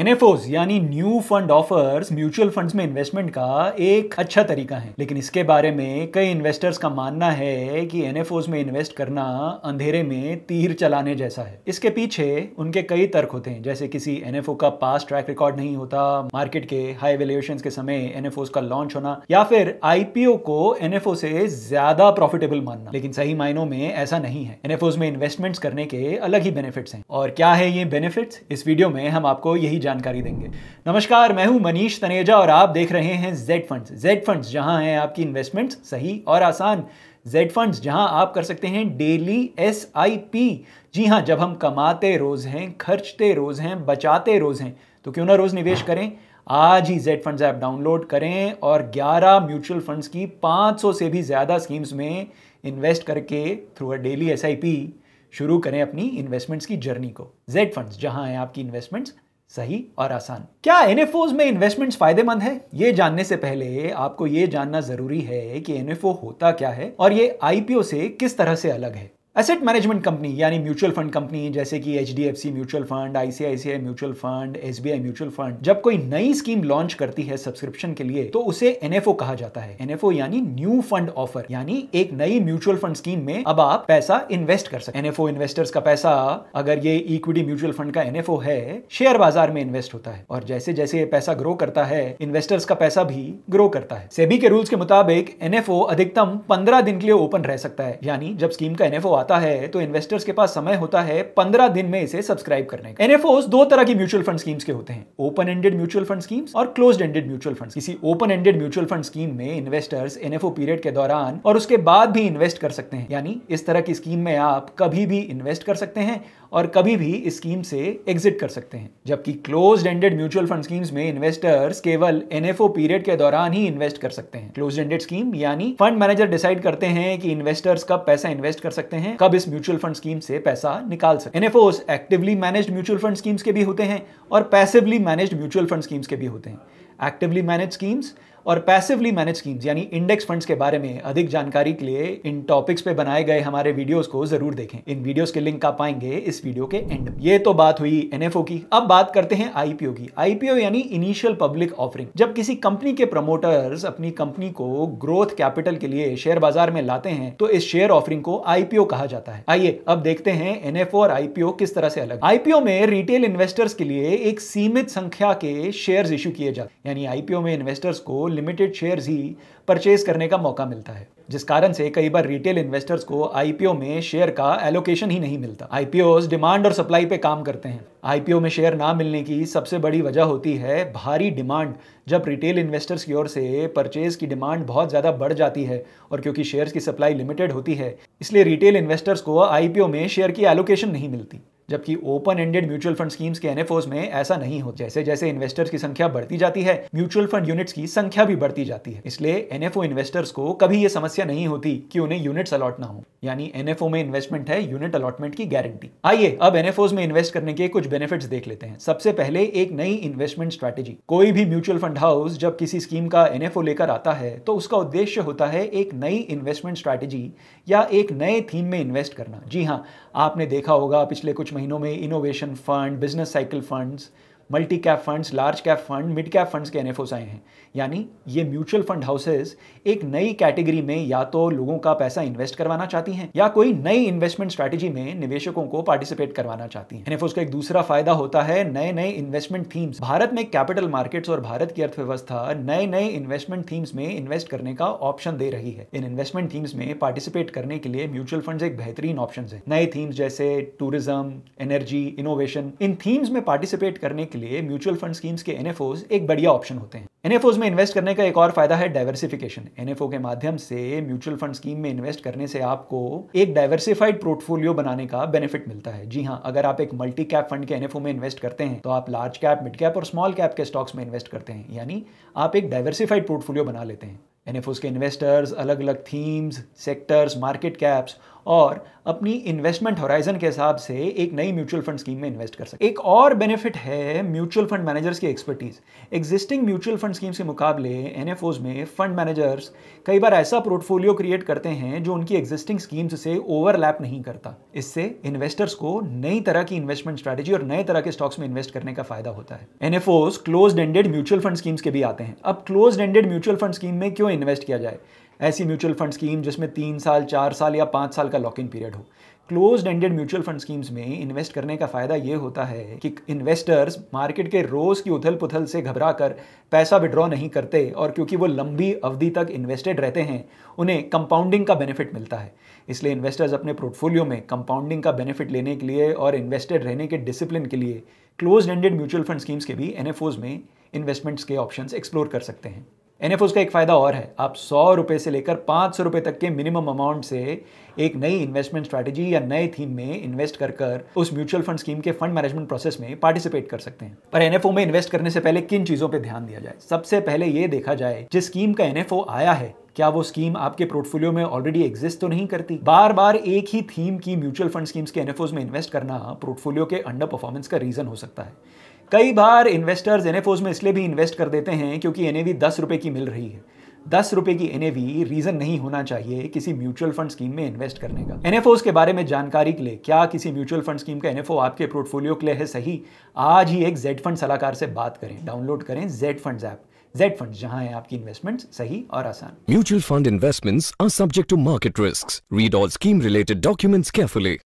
एनएफओस यानी new fund offers mutual funds में investment का एक अच्छा तरीका है लेकिन इसके बारे में कई इन्वेस्टर्स का मानना है कि एनएफओस में इन्वेस्ट करना अंधेरे में तीर चलाने जैसा है इसके पीछे उनके कई तर्क होते हैं जैसे किसी एनएफओ का पास ट्रैक रिकॉर्ड नहीं होता मार्केट के हाई वेल्युएशन के समय एनएफओ का लॉन्च होना या फिर आईपीओ को एनएफओ से ज्यादा प्रॉफिटेबल मानना लेकिन सही मायनों में ऐसा नहीं है एनएफओज में इन्वेस्टमेंट्स करने के अलग ही बेनिफिट्स हैं और क्या है ये बेनिफिट्स इस वीडियो में हम आपको यही जानकारी देंगे नमस्कार मैं हूं मनीष तनेजा और आप देख रहे हैं जेड फंड्स जेड फंड्स जहां हैं आपकी इन्वेस्टमेंट्स सही और आसान जेड फंड्स जहां आप कर सकते हैं डेली एस आई पी जी हाँ जब हम कमाते रोज़ हैं खर्चते रोज़ हैं बचाते रोज़ हैं तो क्यों ना रोज़ निवेश करें आज ही जेड फंड्स ऐप डाउनलोड करें और 11 म्यूचुअल फंड्स की 500 से भी ज़्यादा स्कीम्स में इन्वेस्ट करके थ्रू अ डेली एस शुरू करें अपनी इन्वेस्टमेंट्स की जर्नी को जेड फंड्स जहां है आपकी इन्वेस्टमेंट्स सही और आसान क्या एन में इन्वेस्टमेंट्स फायदेमंद है ये जानने से पहले आपको ये जानना जरूरी है कि एन होता क्या है और ये आईपीओ से किस तरह से अलग है एसेट मैनेजमेंट कंपनी यानी म्यूचुअल फंड कंपनी जैसे कि H D F C mutual fund ICICI mutual fund S B I mutual fund जब कोई नई स्कीम लॉन्च करती है सब्सक्रिप्शन के लिए तो उसे एनएफओ कहा जाता है एनएफओ यानी न्यू फंड ऑफर यानी एक नई म्यूचुअल फंड स्कीम में अब आप पैसा इन्वेस्ट कर सकते एनएफओ इन्वेस्टर्स का पैसा अगर ये इक्विटी म्यूचुअल फंड का एनएफओ है शेयर बाजार में इन्वेस्ट होता है और जैसे जैसे ये पैसा ग्रो करता है इन्वेस्टर्स का पैसा भी ग्रो करता है सेबी के रूल्स के मुताबिक एनएफओ अधिकतम पंद्रह दिन के लिए ओपन रह सकता है यानी जब स्कीम का एनएफओ आता है तो इन्वेस्टर्स के पास समय होता है पंद्रह दिन में इसे सब्सक्राइब करने का एनएफओ दो तरह की म्यूचुअल फंड स्कीम्स के होते हैं open ended mutual fund schemes और क्लोज एंडेड म्यूचुअल फंड किसी open ended mutual fund scheme में इन्वेस्टर्स एनएफओ पीरियड के दौरान और उसके बाद भी इन्वेस्ट कर सकते हैं यानी इस तरह की स्कीम में आप कभी भी इन्वेस्ट कर सकते हैं और कभी भी इस स्कीम से एग्जिट कर सकते हैं जबकि close ended mutual fund schemes में इन्वेस्टर्स केवल एनएफओ पीरियड के दौरान ही इन्वेस्ट कर सकते हैं क्लोज एंडेड स्कीम यानी फंड मैनेजर डिसाइड करते हैं कि इन्वेस्टर्स कब पैसा इन्वेस्ट कर सकते हैं कब इस म्यूचुअल फंड स्कीम से पैसा निकाल सकते हैं NFO actively manage mutual fund schemes के भी होते हैं और passively manage mutual fund schemes के भी होते हैं एक्टिवली मैनेज स्कीम्स और पैसिवली मैनेज स्कीम्स यानी इंडेक्स फंड्स के बारे में अधिक जानकारी के लिए इन टॉपिक्स पे बनाए गए हमारे वीडियोस को जरूर देखें इन वीडियोस के लिंक आप पाएंगे इस वीडियो के एंड में ये तो बात हुई एनएफओ की अब बात करते हैं आईपीओ की आईपीओ यानी इनिशियल पब्लिक ऑफरिंग जब किसी कंपनी के प्रमोटर्स अपनी कंपनी को ग्रोथ कैपिटल के लिए शेयर बाजार में लाते हैं तो इस शेयर ऑफरिंग को आईपीओ कहा जाता है आइए अब देखते हैं एनएफओ और आईपीओ किस तरह से अलग आईपीओ में रिटेल इन्वेस्टर्स के लिए एक सीमित संख्या के शेयर इश्यू किए जाते यानी आईपीओ में इन्वेस्टर्स को लिमिटेड शेयर्स ही परचेज करने का मौका मिलता है जिस कारण से कई बार रिटेल इन्वेस्टर्स को आईपीओ में शेयर का एलोकेशन ही नहीं मिलता आईपीओ डिमांड और सप्लाई पे काम करते हैं आईपीओ में शेयर ना मिलने की सबसे बड़ी वजह होती है भारी डिमांड जब रिटेल इन्वेस्टर्स की ओर से परचेज की डिमांड बहुत ज़्यादा बढ़ जाती है और क्योंकि शेयर्स की सप्लाई लिमिटेड होती है इसलिए रिटेल इन्वेस्टर्स को आईपीओ में शेयर की एलोकेशन नहीं मिलती जबकि open ended mutual fund schemes के एन में ऐसा नहीं होता जैसे जैसे इन्वेस्टर्स की संख्या बढ़ती जाती है म्यूचुअल फंड यूनिट्स की संख्या भी बढ़ती जाती है इसलिए एन इन्वेस्टर्स को कभी ये समस्या नहीं होती कि उन्हें यूनिट्स अलॉट ना हो यानी एन में इन्वेस्टमेंट है यूनिट अलॉटमेंट की गारंटी आइए अब एन में इन्वेस्ट करने के कुछ बेनिफिट देख लेते हैं सबसे पहले एक नई इन्वेस्टमेंट स्ट्रैटेजी कोई भी म्यूचुअल फंड हाउस जब किसी स्कीम का एन लेकर आता है तो उसका उद्देश्य होता है एक नई इन्वेस्टमेंट स्ट्रैटेजी या एक नए थीम में इन्वेस्ट करना जी हाँ आपने देखा होगा पिछले कुछ महीनों में innovation fund business cycle funds multi cap funds large cap fund mid cap funds के एन आए हैं यानी ये म्यूचुअल फंड हाउसेज एक नई कैटेगरी में या तो लोगों का पैसा इन्वेस्ट करवाना चाहती हैं या कोई नई इन्वेस्टमेंट स्ट्रैटेजी में निवेशकों को पार्टिसिपेट करवाना चाहती हैं एनएफओ का एक दूसरा फायदा होता है नए नए इन्वेस्टमेंट थीम्स भारत में कैपिटल मार्केट्स और भारत की अर्थव्यवस्था नए नए इन्वेस्टमेंट थीम्स में इन्वेस्ट करने का ऑप्शन दे रही है इन इन्वेस्टमेंट थीम्स में पार्टिसिपेट करने के लिए म्यूचुअल फंड एक बेहतरीन ऑप्शन है नए थीम्स जैसे टूरिज्म एनर्जी इनोवेशन इन थीम्स में पार्टिसिपेट करने के लिए म्यूचुअल फंड स्कीम्स के एन एक बढ़िया ऑप्शन होते हैं एन में इन्वेस्ट करने का एक और फायदा है डायवर्सिफिकेशन एनएफओ के माध्यम से म्यूचुअल फंड स्कीम में इन्वेस्ट करने से आपको एक डायवर्सिफाइड पोर्टफोलियो बनाने का बेनिफिट मिलता है जी हाँ अगर आप एक मल्टी कैप फंड के एनएफओ में इन्वेस्ट करते हैं तो आप लार्ज कैप मिड कैप और स्मॉल कैप के स्टॉक्स में इन्वेस्ट करते हैं यानी आप एक डायवर्सिफाइड पोर्टफोलियो बना लेते हैं एन के इन्वेस्टर्स अलग अलग थीम्स सेक्टर्स मार्केट कैप्स और अपनी इन्वेस्टमेंट होराइजन के हिसाब से एक नई म्यूचुअल फंड स्कीम में इन्वेस्ट कर सकते एक और बेनिफिट है म्यूचुअल फंड मैनेजर्स की expertise existing mutual fund schemes के मुकाबले एन में फंड मैनेजर्स कई बार ऐसा पोर्टफोलियो क्रिएट करते हैं जो उनकी एग्जिस्टिंग स्कीम्स से ओवरलैप नहीं करता इससे इन्वेस्टर्स को नई तरह की इन्वेस्टमेंट स्ट्रेटेजी और नए तरह के स्टॉक्स में इन्वेस्ट करने का फायदा होता है एन close ended mutual fund schemes के भी आते हैं अब close ended mutual fund scheme में क्यों इन्वेस्ट किया जाए ऐसी म्यूचुअल फंड स्कीम जिसमें तीन साल चार साल या पाँच साल का लॉक इन पीरियड हो close ended mutual fund schemes में इन्वेस्ट करने का फ़ायदा ये होता है कि इन्वेस्टर्स मार्केट के रोज़ की उथल पुथल से घबरा कर पैसा विड्रॉ नहीं करते और क्योंकि वो लंबी अवधि तक इन्वेस्टेड रहते हैं उन्हें कंपाउंडिंग का बेनिफिट मिलता है इसलिए इन्वेस्टर्स अपने पोर्टफोलियो में कंपाउंडिंग का बेनिफिट लेने के लिए और इन्वेस्टेड रहने के डिसिप्लिन के लिए close ended mutual fund schemes के भी एन में इन्वेस्टमेंट्स के ऑप्शंस एक्सप्लोर कर सकते हैं एन का एक फ़ायदा और है आप सौ रुपये से लेकर पाँच सौ रुपये तक के मिनिमम अमाउंट से एक नई इन्वेस्टमेंट स्ट्रैटेजी या नए थीम में इन्वेस्ट कर कर उस म्यूचुअल फंड स्कीम के फंड मैनेजमेंट प्रोसेस में पार्टिसिपेट कर सकते हैं पर एन में इन्वेस्ट करने से पहले किन चीज़ों पर ध्यान दिया जाए सबसे पहले ये देखा जाए जिस स्कीम का एन आया है क्या वो स्कीम आपके पोर्टफोलियो में ऑलरेडी एग्जिस्ट तो नहीं करती बार बार एक ही थीम की म्यूचुअल फंड स्कीम्स के एनएफओज में इन्वेस्ट करना पोर्टफोलियो के अंडर परफॉर्मेंस का रीजन हो सकता है कई बार इन्वेस्टर्स एन में इसलिए भी इन्वेस्ट कर देते हैं क्योंकि एन ए दस की मिल रही है दस रुपए की एन रीजन नहीं होना चाहिए किसी म्यूचुअल फंड स्कीम में इन्वेस्ट करने का एन के बारे में जानकारी के लिए क्या किसी म्यूचुअल फंड स्कीम का एन आपके पोर्टफोलियो के लिए है सही आज ही एक जेड फंड सलाहकार से बात करें डाउनलोड करें Z fund app Z fund जहां है आपकी इन्वेस्टमेंट सही और आसान mutual fund investments are subject to market risk read all scheme related documents carefully